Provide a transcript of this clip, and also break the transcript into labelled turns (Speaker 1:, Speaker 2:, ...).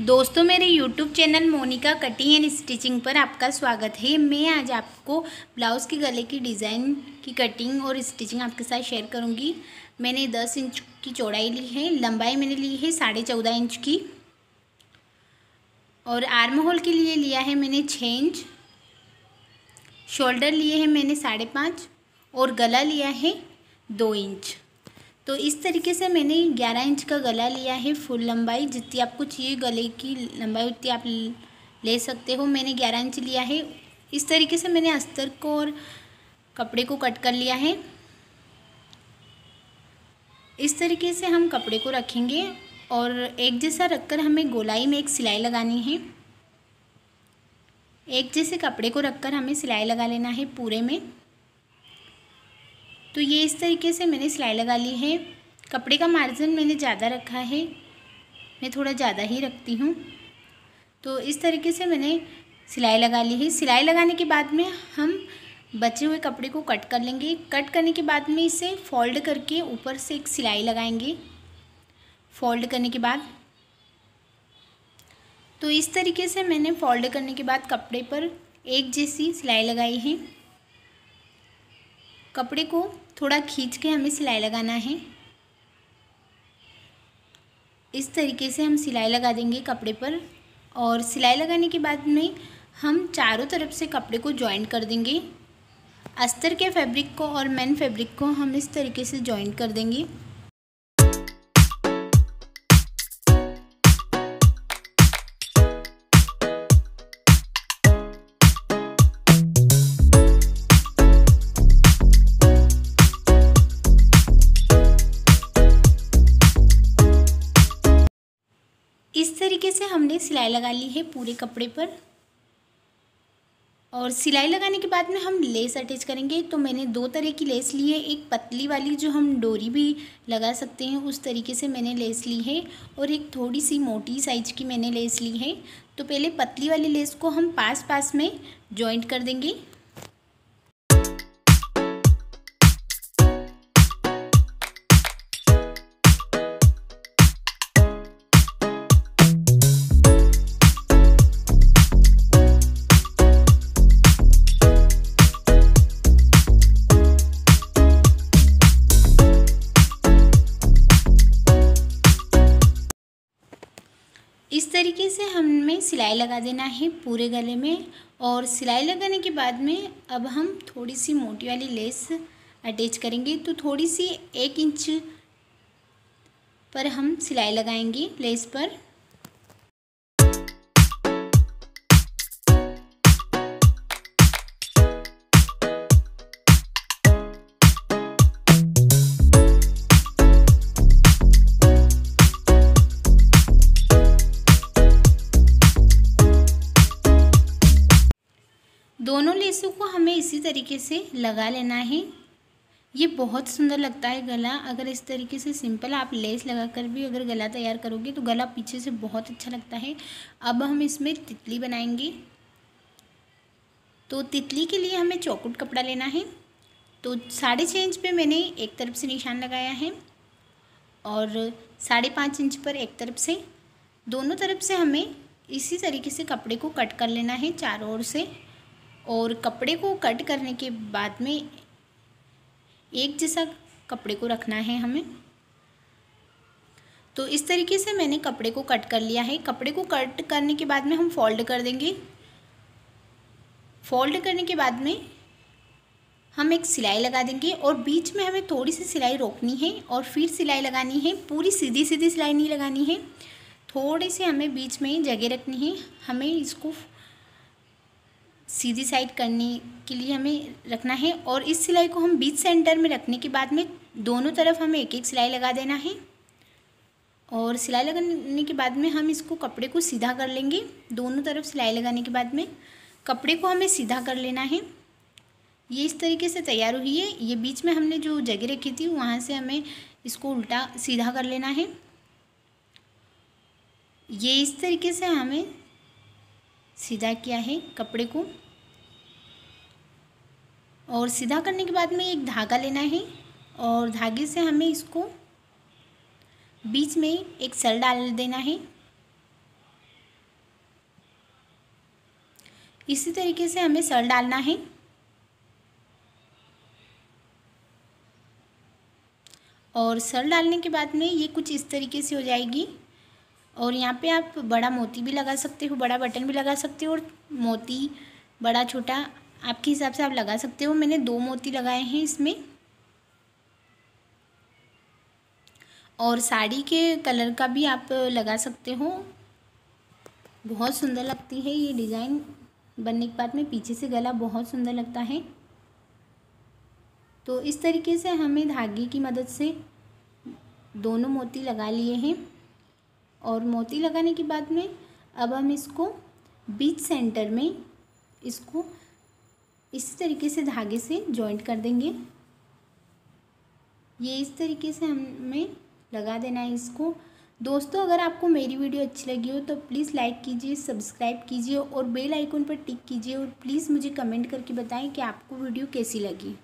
Speaker 1: दोस्तों मेरे YouTube channel Monika cutting and stitching पर आपका स्वागत है मैं आज आपको ब्लाउज़ के गले की डिज़ाइन की कटिंग और स्टिचिंग आपके साथ शेयर करूंगी मैंने 10 इंच की चौड़ाई ली है लंबाई मैंने ली है साढ़े चौदह इंच की और आर्म होल के लिए लिया है मैंने छः इंच शोल्डर लिए हैं मैंने साढ़े पाँच और गला लिया है दो इंच तो इस तरीके से मैंने ग्यारह इंच का गला लिया है फुल लंबाई जितनी आपको चाहिए गले की लंबाई उतनी आप ले सकते हो मैंने ग्यारह इंच लिया है इस तरीके से मैंने अस्तर को और कपड़े को कट कर लिया है इस तरीके से हम कपड़े को रखेंगे और एक जैसा रखकर हमें गोलाई में एक सिलाई लगानी है एक जैसे कपड़े को रखकर हमें सिलाई लगा लेना है पूरे में तो ये इस तरीके से मैंने सिलाई लगा ली है कपड़े का मार्जिन मैंने ज़्यादा रखा है मैं थोड़ा ज़्यादा ही रखती हूँ तो इस तरीके से मैंने सिलाई लगा ली है सिलाई लगाने के बाद में हम बचे हुए कपड़े को कट कर लेंगे कट करने के बाद में इसे फोल्ड करके ऊपर से एक सिलाई लगाएंगे फोल्ड करने के बाद तो इस तरीके से मैंने फोल्ड करने के बाद कपड़े पर एक जैसी सिलाई लगाई है कपड़े को थोड़ा खींच के हमें सिलाई लगाना है इस तरीके से हम सिलाई लगा देंगे कपड़े पर और सिलाई लगाने के बाद में हम चारों तरफ से कपड़े को जॉइंट कर देंगे अस्तर के फैब्रिक को और मेन फैब्रिक को हम इस तरीके से जॉइंट कर देंगे तरीके से हमने सिलाई लगा ली है पूरे कपड़े पर और सिलाई लगाने के बाद में हम लेस अटैच करेंगे तो मैंने दो तरह की लेस ली है एक पतली वाली जो हम डोरी भी लगा सकते हैं उस तरीके से मैंने लेस ली है और एक थोड़ी सी मोटी साइज की मैंने लेस ली है तो पहले पतली वाली लेस को हम पास पास में जॉइंट कर देंगे इस तरीके से हमें सिलाई लगा देना है पूरे गले में और सिलाई लगाने के बाद में अब हम थोड़ी सी मोटी वाली लेस अटैच करेंगे तो थोड़ी सी एक इंच पर हम सिलाई लगाएंगे लेस पर इसी को हमें इसी तरीके से लगा लेना है ये बहुत सुंदर लगता है गला अगर इस तरीके से सिंपल आप लेस लगा कर भी अगर गला तैयार करोगे तो गला पीछे से बहुत अच्छा लगता है अब हम इसमें तितली बनाएंगे तो तितली के लिए हमें चौकुट कपड़ा लेना है तो साढ़े छः इंच पे मैंने एक तरफ से निशान लगाया है और साढ़े पाँच इंच पर एक तरफ से दोनों तरफ से हमें इसी तरीके से कपड़े को कट कर लेना है चारों ओर से और कपड़े को कट करने के बाद में एक जैसा कपड़े को रखना है हमें तो इस तरीके से मैंने कपड़े को कट कर लिया है कपड़े को कट करने के बाद में हम फोल्ड कर देंगे फोल्ड करने के बाद में हम एक सिलाई लगा देंगे और बीच में हमें थोड़ी सी सिलाई रोकनी है और फिर सिलाई लगानी है पूरी सीधी सीधी सिलाई नहीं लगानी है थोड़ी सी हमें बीच में जगह रखनी है हमें इसको सीधी साइड करने के लिए हमें रखना है और इस सिलाई को हम बीच सेंटर में रखने के बाद में दोनों तरफ हमें एक एक सिलाई लगा देना है और सिलाई लगाने के बाद में हम इसको कपड़े को सीधा कर लेंगे दोनों तरफ सिलाई लगाने के बाद में कपड़े को हमें सीधा कर लेना है ये इस तरीके से तैयार हुई है ये बीच में हमने जो जगह रखी थी वहाँ से हमें इसको उल्टा सीधा कर लेना है ये इस तरीके से हमें सीधा किया है कपड़े को और सीधा करने के बाद में एक धागा लेना है और धागे से हमें इसको बीच में एक सल डाल देना है इसी तरीके से हमें सर डालना है और सर डालने के बाद में ये कुछ इस तरीके से हो जाएगी और यहाँ पे आप बड़ा मोती भी लगा सकते हो बड़ा बटन भी लगा सकते हो और मोती बड़ा छोटा आपके हिसाब से आप लगा सकते हो मैंने दो मोती लगाए हैं इसमें और साड़ी के कलर का भी आप लगा सकते हो बहुत सुंदर लगती है ये डिज़ाइन बनने के बाद में पीछे से गला बहुत सुंदर लगता है तो इस तरीके से हमें धागे की मदद से दोनों मोती लगा लिए हैं और मोती लगाने के बाद में अब हम इसको बीच सेंटर में इसको इसी तरीके से धागे से जॉइंट कर देंगे ये इस तरीके से हमें लगा देना है इसको दोस्तों अगर आपको मेरी वीडियो अच्छी लगी हो तो प्लीज़ लाइक कीजिए सब्सक्राइब कीजिए और बेल आइकन पर टिक कीजिए और प्लीज़ मुझे कमेंट करके बताएं कि आपको वीडियो कैसी लगी